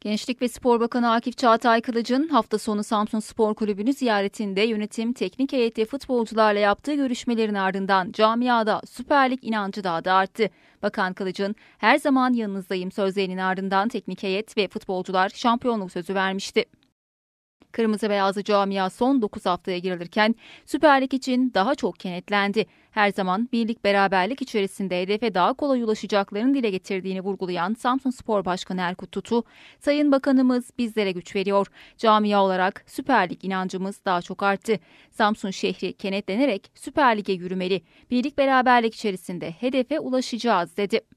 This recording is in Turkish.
Gençlik ve Spor Bakanı Akif Çağatay Kılıç'ın hafta sonu Samsun Spor Kulübü'nü ziyaretinde yönetim, teknik heyet ve futbolcularla yaptığı görüşmelerin ardından camiada Süper Lig inancı daha da arttı. Bakan Kılıç'ın her zaman yanınızdayım sözlerinin ardından teknik heyet ve futbolcular şampiyonluk sözü vermişti. Kırmızı beyazlı camia son 9 haftaya girilirken Süper Lig için daha çok kenetlendi. Her zaman birlik beraberlik içerisinde hedefe daha kolay ulaşacaklarını dile getirdiğini vurgulayan Samsun Spor Başkanı Erkut Tutu, Sayın Bakanımız bizlere güç veriyor. Camia olarak Süper Lig inancımız daha çok arttı. Samsun şehri kenetlenerek Süper Lig'e yürümeli. Birlik beraberlik içerisinde hedefe ulaşacağız dedi.